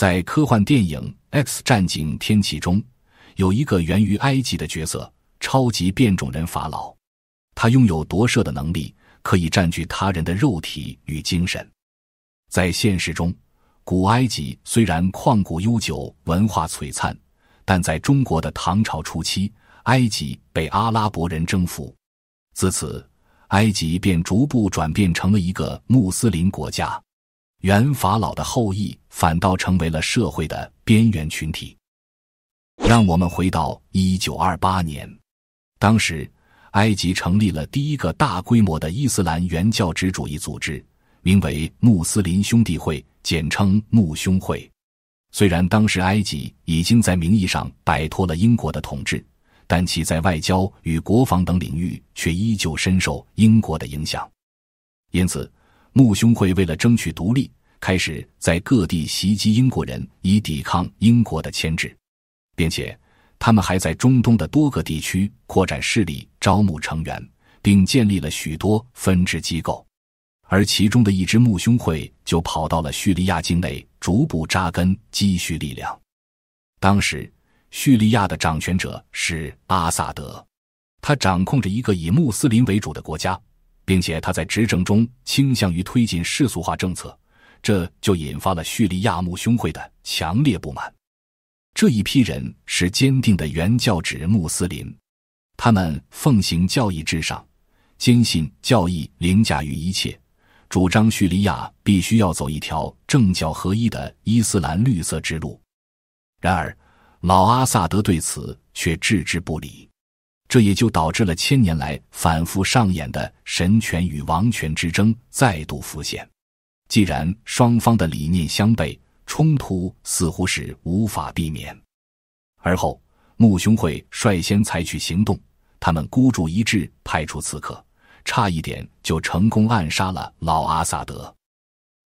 在科幻电影《X 战警：天启》中，有一个源于埃及的角色——超级变种人法老，他拥有夺舍的能力，可以占据他人的肉体与精神。在现实中，古埃及虽然旷古悠久、文化璀璨，但在中国的唐朝初期，埃及被阿拉伯人征服，自此埃及便逐步转变成了一个穆斯林国家。原法老的后裔反倒成为了社会的边缘群体。让我们回到一九二八年，当时埃及成立了第一个大规模的伊斯兰原教旨主义组织，名为穆斯林兄弟会，简称穆兄会。虽然当时埃及已经在名义上摆脱了英国的统治，但其在外交与国防等领域却依旧深受英国的影响，因此。穆兄会为了争取独立，开始在各地袭击英国人，以抵抗英国的牵制，并且他们还在中东的多个地区扩展势力，招募成员，并建立了许多分支机构。而其中的一支穆兄会就跑到了叙利亚境内，逐步扎根，积蓄力量。当时，叙利亚的掌权者是阿萨德，他掌控着一个以穆斯林为主的国家。并且他在执政中倾向于推进世俗化政策，这就引发了叙利亚穆兄会的强烈不满。这一批人是坚定的原教旨穆斯林，他们奉行教义至上，坚信教义凌驾于一切，主张叙利亚必须要走一条政教合一的伊斯兰绿色之路。然而，老阿萨德对此却置之不理。这也就导致了千年来反复上演的神权与王权之争再度浮现。既然双方的理念相悖，冲突似乎是无法避免。而后，穆兄会率先采取行动，他们孤注一掷派出刺客，差一点就成功暗杀了老阿萨德。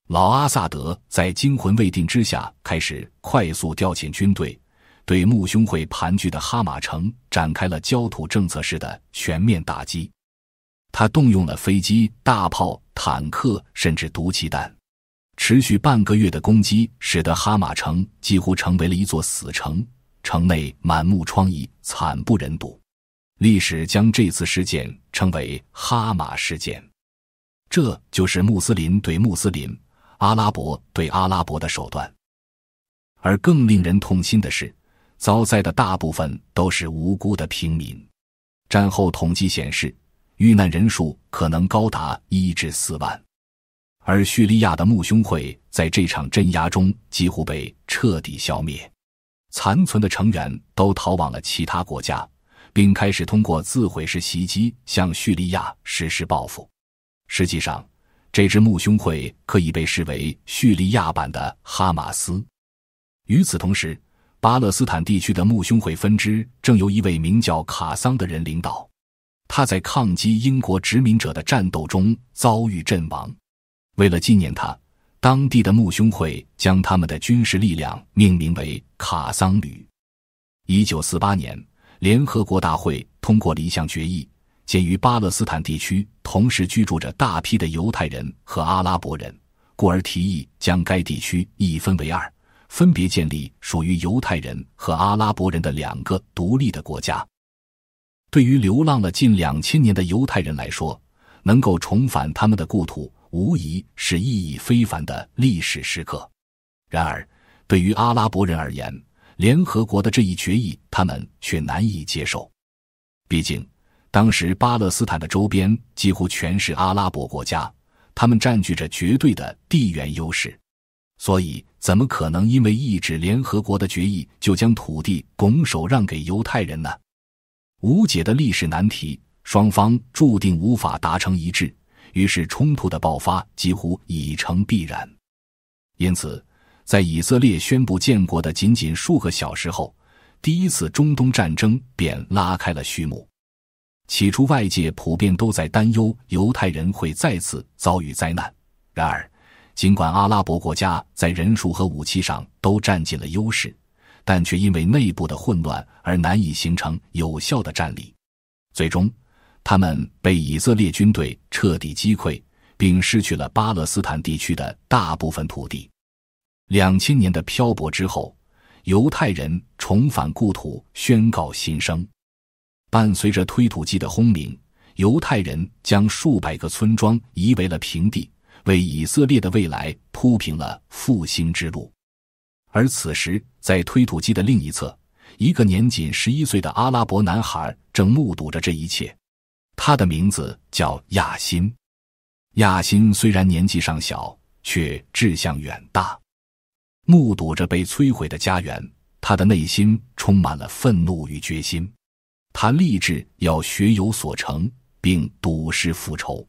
老阿萨德在惊魂未定之下，开始快速调遣军队。对穆兄会盘踞的哈马城展开了焦土政策式的全面打击，他动用了飞机、大炮、坦克，甚至毒气弹。持续半个月的攻击，使得哈马城几乎成为了一座死城，城内满目疮痍，惨不忍睹。历史将这次事件称为“哈马事件”。这就是穆斯林对穆斯林、阿拉伯对阿拉伯的手段。而更令人痛心的是。遭灾的大部分都是无辜的平民。战后统计显示，遇难人数可能高达一至四万。而叙利亚的穆兄会在这场镇压中几乎被彻底消灭，残存的成员都逃往了其他国家，并开始通过自毁式袭击向叙利亚实施报复。实际上，这支穆兄会可以被视为叙利亚版的哈马斯。与此同时，巴勒斯坦地区的穆兄会分支正由一位名叫卡桑的人领导，他在抗击英国殖民者的战斗中遭遇阵亡。为了纪念他，当地的穆兄会将他们的军事力量命名为卡桑旅。一九四八年，联合国大会通过了一项决议，鉴于巴勒斯坦地区同时居住着大批的犹太人和阿拉伯人，故而提议将该地区一分为二。分别建立属于犹太人和阿拉伯人的两个独立的国家。对于流浪了近两千年的犹太人来说，能够重返他们的故土，无疑是意义非凡的历史时刻。然而，对于阿拉伯人而言，联合国的这一决议，他们却难以接受。毕竟，当时巴勒斯坦的周边几乎全是阿拉伯国家，他们占据着绝对的地缘优势。所以，怎么可能因为一纸联合国的决议就将土地拱手让给犹太人呢？无解的历史难题，双方注定无法达成一致，于是冲突的爆发几乎已成必然。因此，在以色列宣布建国的仅仅数个小时后，第一次中东战争便拉开了序幕。起初，外界普遍都在担忧犹太人会再次遭遇灾难，然而。尽管阿拉伯国家在人数和武器上都占尽了优势，但却因为内部的混乱而难以形成有效的战力。最终，他们被以色列军队彻底击溃，并失去了巴勒斯坦地区的大部分土地。两千年的漂泊之后，犹太人重返故土，宣告新生。伴随着推土机的轰鸣，犹太人将数百个村庄夷为了平地。为以色列的未来铺平了复兴之路，而此时，在推土机的另一侧，一个年仅十一岁的阿拉伯男孩正目睹着这一切。他的名字叫亚辛。亚辛虽然年纪尚小，却志向远大。目睹着被摧毁的家园，他的内心充满了愤怒与决心。他立志要学有所成，并赌誓复仇。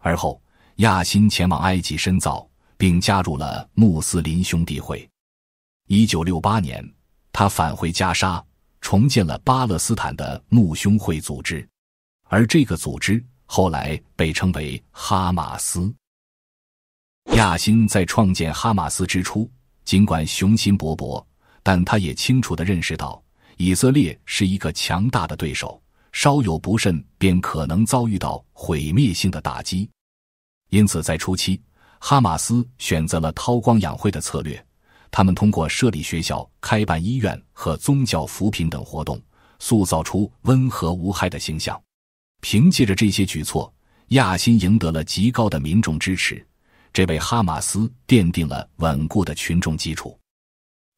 而后。亚辛前往埃及深造，并加入了穆斯林兄弟会。一九六八年，他返回加沙，重建了巴勒斯坦的穆兄会组织，而这个组织后来被称为哈马斯。亚辛在创建哈马斯之初，尽管雄心勃勃，但他也清楚的认识到，以色列是一个强大的对手，稍有不慎便可能遭遇到毁灭性的打击。因此，在初期，哈马斯选择了韬光养晦的策略。他们通过设立学校、开办医院和宗教扶贫等活动，塑造出温和无害的形象。凭借着这些举措，亚新赢得了极高的民众支持，这为哈马斯奠定了稳固的群众基础。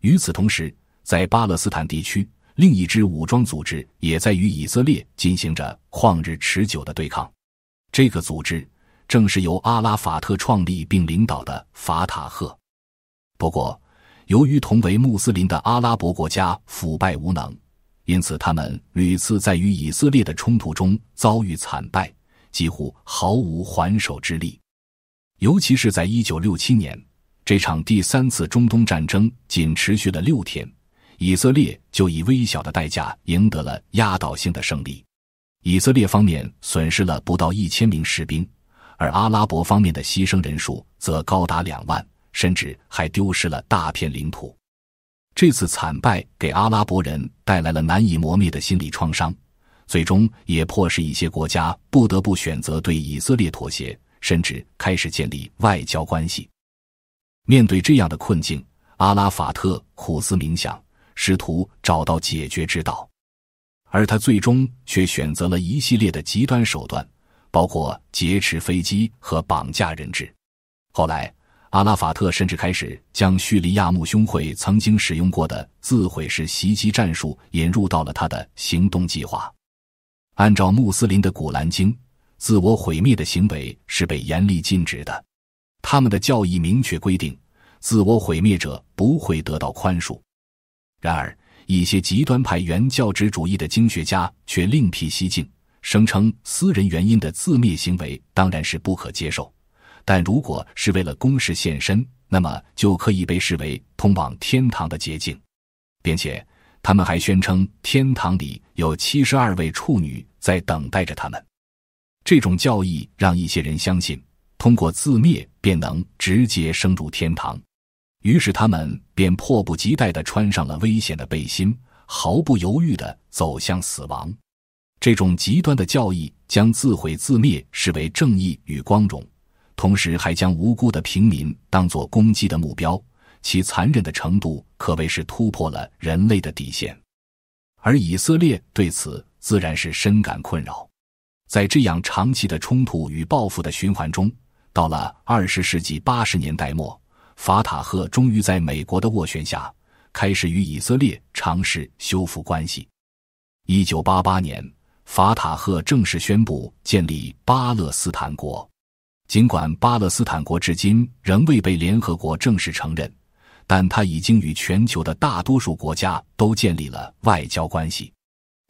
与此同时，在巴勒斯坦地区，另一支武装组织也在与以色列进行着旷日持久的对抗。这个组织。正是由阿拉法特创立并领导的法塔赫。不过，由于同为穆斯林的阿拉伯国家腐败无能，因此他们屡次在与以色列的冲突中遭遇惨败，几乎毫无还手之力。尤其是在一九六七年这场第三次中东战争，仅持续了六天，以色列就以微小的代价赢得了压倒性的胜利。以色列方面损失了不到一千名士兵。而阿拉伯方面的牺牲人数则高达两万，甚至还丢失了大片领土。这次惨败给阿拉伯人带来了难以磨灭的心理创伤，最终也迫使一些国家不得不选择对以色列妥协，甚至开始建立外交关系。面对这样的困境，阿拉法特苦思冥想，试图找到解决之道，而他最终却选择了一系列的极端手段。包括劫持飞机和绑架人质。后来，阿拉法特甚至开始将叙利亚穆兄会曾经使用过的自毁式袭击战术引入到了他的行动计划。按照穆斯林的古兰经，自我毁灭的行为是被严厉禁止的。他们的教义明确规定，自我毁灭者不会得到宽恕。然而，一些极端派原教旨主义的经学家却另辟蹊径。声称私人原因的自灭行为当然是不可接受，但如果是为了公事献身，那么就可以被视为通往天堂的捷径，并且他们还宣称天堂里有七十二位处女在等待着他们。这种教义让一些人相信，通过自灭便能直接升入天堂，于是他们便迫不及待地穿上了危险的背心，毫不犹豫地走向死亡。这种极端的教义将自毁自灭视为正义与光荣，同时还将无辜的平民当作攻击的目标，其残忍的程度可谓是突破了人类的底线。而以色列对此自然是深感困扰。在这样长期的冲突与报复的循环中，到了二十世纪八十年代末，法塔赫终于在美国的斡旋下开始与以色列尝试修复关系。一九八八年。法塔赫正式宣布建立巴勒斯坦国，尽管巴勒斯坦国至今仍未被联合国正式承认，但它已经与全球的大多数国家都建立了外交关系。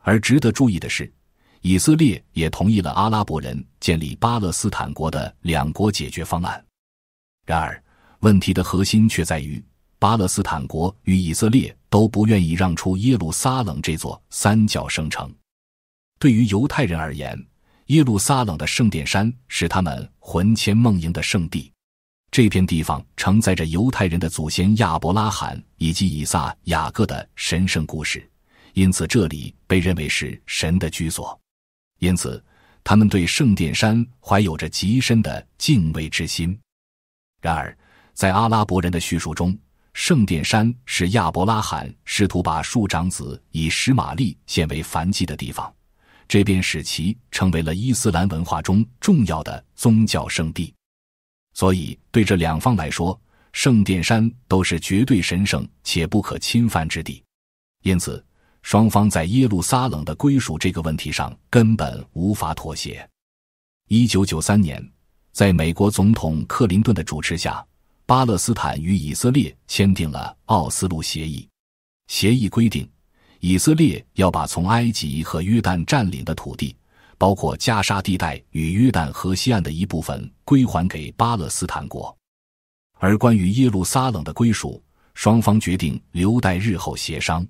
而值得注意的是，以色列也同意了阿拉伯人建立巴勒斯坦国的两国解决方案。然而，问题的核心却在于巴勒斯坦国与以色列都不愿意让出耶路撒冷这座三角圣城。对于犹太人而言，耶路撒冷的圣殿山是他们魂牵梦萦的圣地。这片地方承载着犹太人的祖先亚伯拉罕以及以撒、雅各的神圣故事，因此这里被认为是神的居所。因此，他们对圣殿山怀有着极深的敬畏之心。然而，在阿拉伯人的叙述中，圣殿山是亚伯拉罕试图把庶长子以实玛利献为凡祭的地方。这便使其成为了伊斯兰文化中重要的宗教圣地，所以对这两方来说，圣殿山都是绝对神圣且不可侵犯之地。因此，双方在耶路撒冷的归属这个问题上根本无法妥协。一九九三年，在美国总统克林顿的主持下，巴勒斯坦与以色列签订了《奥斯陆协议》，协议规定。以色列要把从埃及和约旦占领的土地，包括加沙地带与约旦河西岸的一部分归还给巴勒斯坦国，而关于耶路撒冷的归属，双方决定留待日后协商。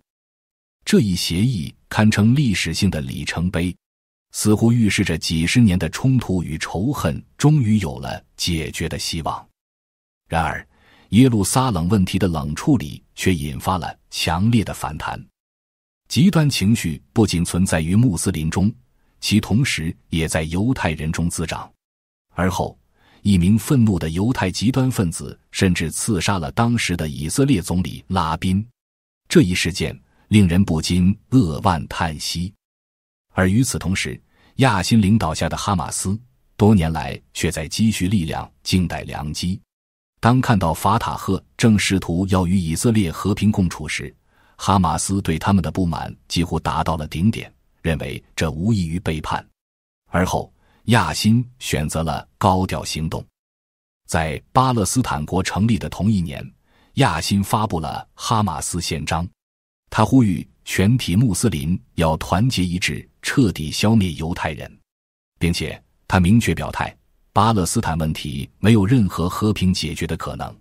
这一协议堪称历史性的里程碑，似乎预示着几十年的冲突与仇恨终于有了解决的希望。然而，耶路撒冷问题的冷处理却引发了强烈的反弹。极端情绪不仅存在于穆斯林中，其同时也在犹太人中滋长。而后，一名愤怒的犹太极端分子甚至刺杀了当时的以色列总理拉宾，这一事件令人不禁扼腕叹息。而与此同时，亚辛领导下的哈马斯多年来却在积蓄力量，静待良机。当看到法塔赫正试图要与以色列和平共处时，哈马斯对他们的不满几乎达到了顶点，认为这无异于背叛。而后，亚辛选择了高调行动，在巴勒斯坦国成立的同一年，亚辛发布了哈马斯宪章。他呼吁全体穆斯林要团结一致，彻底消灭犹太人，并且他明确表态，巴勒斯坦问题没有任何和平解决的可能。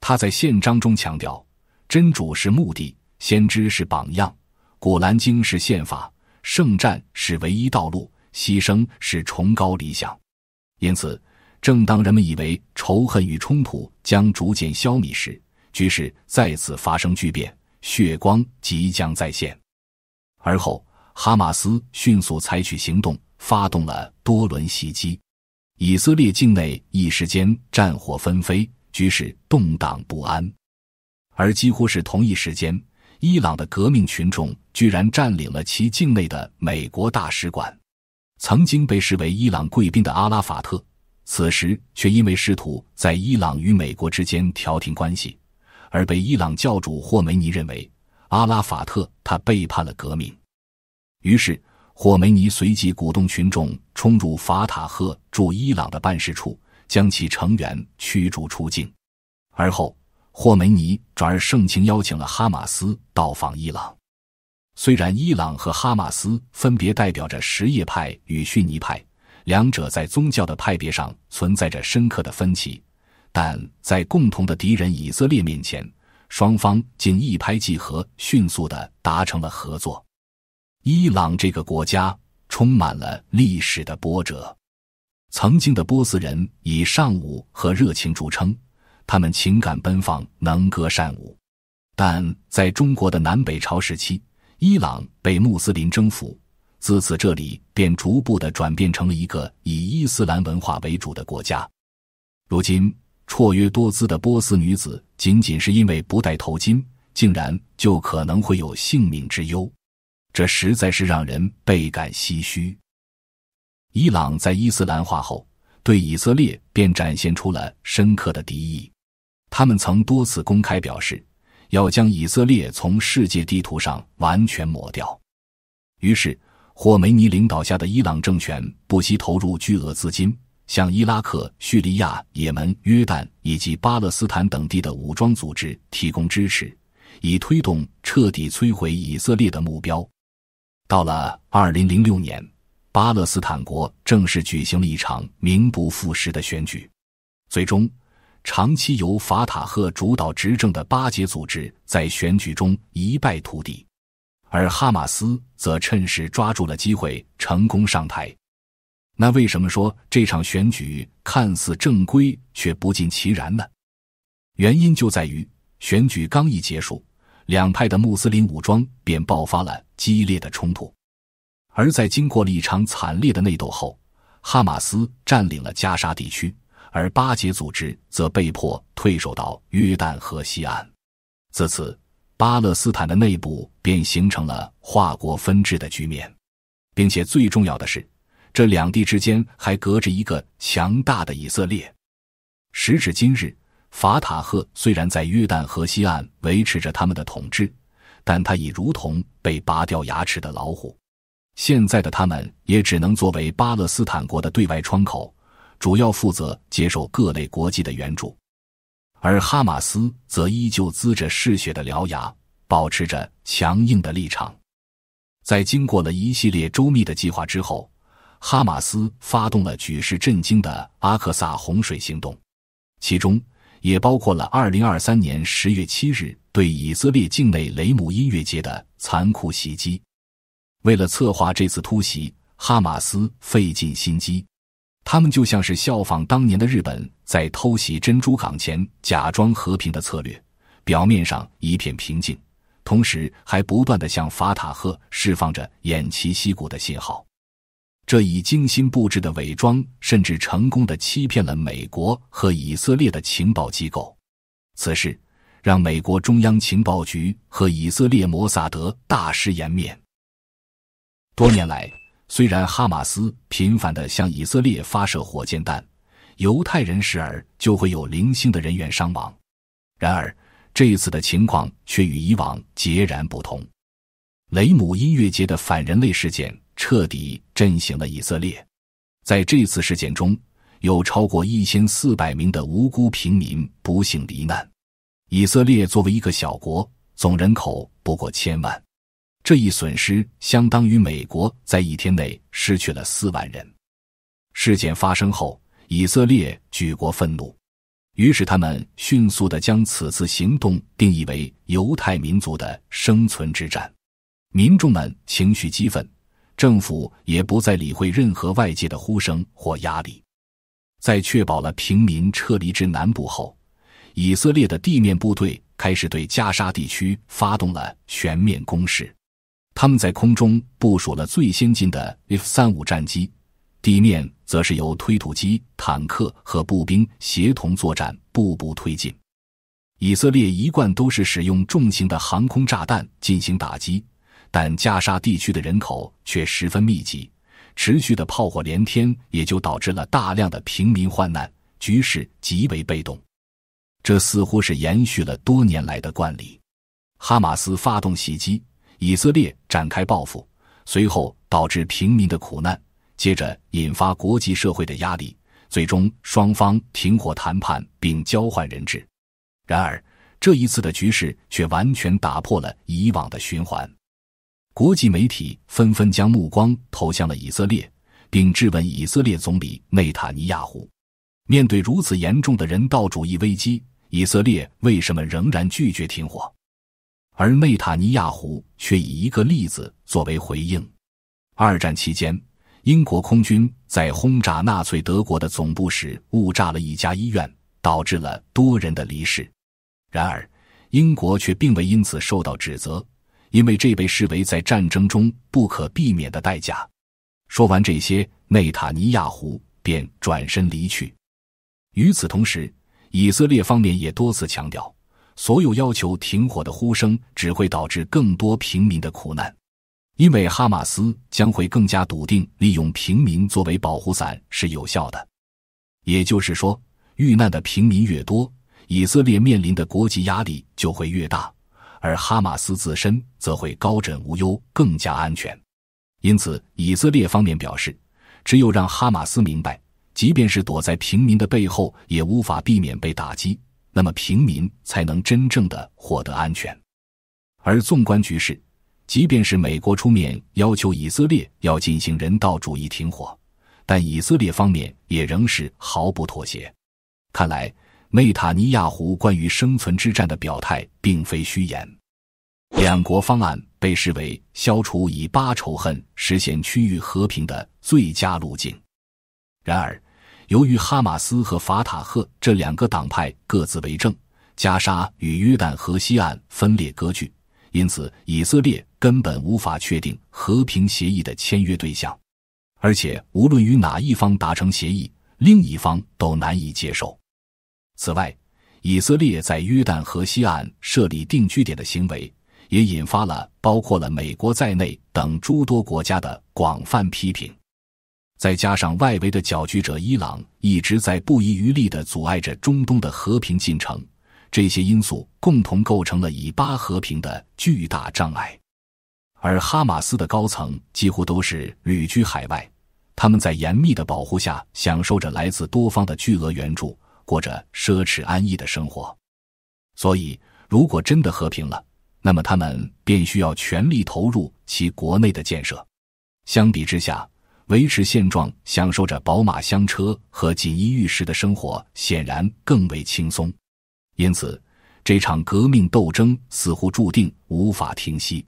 他在宪章中强调，真主是目的。先知是榜样，《古兰经》是宪法，《圣战》是唯一道路，牺牲是崇高理想。因此，正当人们以为仇恨与冲突将逐渐消弭时，局势再次发生巨变，血光即将再现。而后，哈马斯迅速采取行动，发动了多轮袭击，以色列境内一时间战火纷飞，局势动荡不安。而几乎是同一时间。伊朗的革命群众居然占领了其境内的美国大使馆。曾经被视为伊朗贵宾的阿拉法特，此时却因为试图在伊朗与美国之间调停关系，而被伊朗教主霍梅尼认为阿拉法特他背叛了革命。于是，霍梅尼随即鼓动群众冲入法塔赫驻伊朗的办事处，将其成员驱逐出境。而后。霍梅尼转而盛情邀请了哈马斯到访伊朗。虽然伊朗和哈马斯分别代表着什叶派与逊尼派，两者在宗教的派别上存在着深刻的分歧，但在共同的敌人以色列面前，双方竟一拍即合，迅速的达成了合作。伊朗这个国家充满了历史的波折，曾经的波斯人以尚武和热情著称。他们情感奔放，能歌善舞，但在中国的南北朝时期，伊朗被穆斯林征服，自此这里便逐步的转变成了一个以伊斯兰文化为主的国家。如今，绰约多姿的波斯女子，仅仅是因为不戴头巾，竟然就可能会有性命之忧，这实在是让人倍感唏嘘。伊朗在伊斯兰化后，对以色列便展现出了深刻的敌意。他们曾多次公开表示，要将以色列从世界地图上完全抹掉。于是，霍梅尼领导下的伊朗政权不惜投入巨额资金，向伊拉克、叙利亚、也门、约旦以及巴勒斯坦等地的武装组织提供支持，以推动彻底摧毁以色列的目标。到了二零零六年，巴勒斯坦国正式举行了一场名不副实的选举，最终。长期由法塔赫主导执政的巴解组织在选举中一败涂地，而哈马斯则趁势抓住了机会，成功上台。那为什么说这场选举看似正规却不尽其然呢？原因就在于选举刚一结束，两派的穆斯林武装便爆发了激烈的冲突，而在经过了一场惨烈的内斗后，哈马斯占领了加沙地区。而巴结组织则被迫退守到约旦河西岸。自此，巴勒斯坦的内部便形成了划国分治的局面，并且最重要的是，这两地之间还隔着一个强大的以色列。时至今日，法塔赫虽然在约旦河西岸维持着他们的统治，但他已如同被拔掉牙齿的老虎。现在的他们也只能作为巴勒斯坦国的对外窗口。主要负责接受各类国际的援助，而哈马斯则依旧龇着嗜血的獠牙，保持着强硬的立场。在经过了一系列周密的计划之后，哈马斯发动了举世震惊的阿克萨洪水行动，其中也包括了2023年10月7日对以色列境内雷姆音乐节的残酷袭击。为了策划这次突袭，哈马斯费尽心机。他们就像是效仿当年的日本，在偷袭珍珠港前假装和平的策略，表面上一片平静，同时还不断的向法塔赫释放着偃旗息鼓的信号。这一精心布置的伪装，甚至成功的欺骗了美国和以色列的情报机构。此事让美国中央情报局和以色列摩萨德大失颜面。多年来。虽然哈马斯频繁地向以色列发射火箭弹，犹太人时而就会有零星的人员伤亡，然而这次的情况却与以往截然不同。雷姆音乐节的反人类事件彻底震醒了以色列。在这次事件中，有超过一千四百名的无辜平民不幸罹难。以色列作为一个小国，总人口不过千万。这一损失相当于美国在一天内失去了四万人。事件发生后，以色列举国愤怒，于是他们迅速的将此次行动定义为犹太民族的生存之战。民众们情绪激愤，政府也不再理会任何外界的呼声或压力。在确保了平民撤离至南部后，以色列的地面部队开始对加沙地区发动了全面攻势。他们在空中部署了最先进的 F 三五战机，地面则是由推土机、坦克和步兵协同作战，步步推进。以色列一贯都是使用重型的航空炸弹进行打击，但加沙地区的人口却十分密集，持续的炮火连天也就导致了大量的平民患难，局势极为被动。这似乎是延续了多年来的惯例。哈马斯发动袭击。以色列展开报复，随后导致平民的苦难，接着引发国际社会的压力，最终双方停火谈判并交换人质。然而，这一次的局势却完全打破了以往的循环。国际媒体纷纷将目光投向了以色列，并质问以色列总理内塔尼亚胡：面对如此严重的人道主义危机，以色列为什么仍然拒绝停火？而内塔尼亚胡却以一个例子作为回应：二战期间，英国空军在轰炸纳粹德国的总部时误炸了一家医院，导致了多人的离世。然而，英国却并未因此受到指责，因为这被视为在战争中不可避免的代价。说完这些，内塔尼亚胡便转身离去。与此同时，以色列方面也多次强调。所有要求停火的呼声只会导致更多平民的苦难，因为哈马斯将会更加笃定，利用平民作为保护伞是有效的。也就是说，遇难的平民越多，以色列面临的国际压力就会越大，而哈马斯自身则会高枕无忧，更加安全。因此，以色列方面表示，只有让哈马斯明白，即便是躲在平民的背后，也无法避免被打击。那么平民才能真正的获得安全。而纵观局势，即便是美国出面要求以色列要进行人道主义停火，但以色列方面也仍是毫不妥协。看来，内塔尼亚胡关于生存之战的表态并非虚言。两国方案被视为消除以巴仇恨、实现区域和平的最佳路径。然而，由于哈马斯和法塔赫这两个党派各自为政，加沙与约旦河西岸分裂割据，因此以色列根本无法确定和平协议的签约对象。而且，无论与哪一方达成协议，另一方都难以接受。此外，以色列在约旦河西岸设立定居点的行为，也引发了包括了美国在内等诸多国家的广泛批评。再加上外围的搅局者伊朗一直在不遗余力的阻碍着中东的和平进程，这些因素共同构成了以巴和平的巨大障碍。而哈马斯的高层几乎都是旅居海外，他们在严密的保护下享受着来自多方的巨额援助，过着奢侈安逸的生活。所以，如果真的和平了，那么他们便需要全力投入其国内的建设。相比之下，维持现状，享受着宝马香车和锦衣玉食的生活，显然更为轻松。因此，这场革命斗争似乎注定无法停息。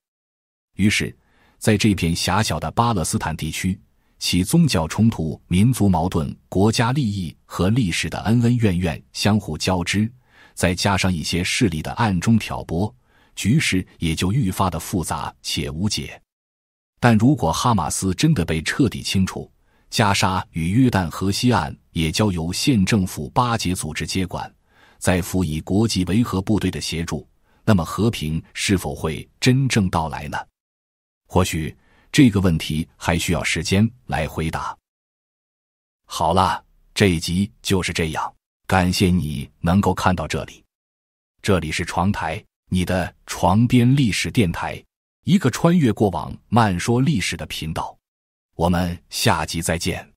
于是，在这片狭小的巴勒斯坦地区，其宗教冲突、民族矛盾、国家利益和历史的恩恩怨怨相互交织，再加上一些势力的暗中挑拨，局势也就愈发的复杂且无解。但如果哈马斯真的被彻底清除，加沙与约旦河西岸也交由县政府巴结组织接管，再辅以国际维和部队的协助，那么和平是否会真正到来呢？或许这个问题还需要时间来回答。好了，这一集就是这样，感谢你能够看到这里。这里是床台，你的床边历史电台。一个穿越过往、慢说历史的频道，我们下集再见。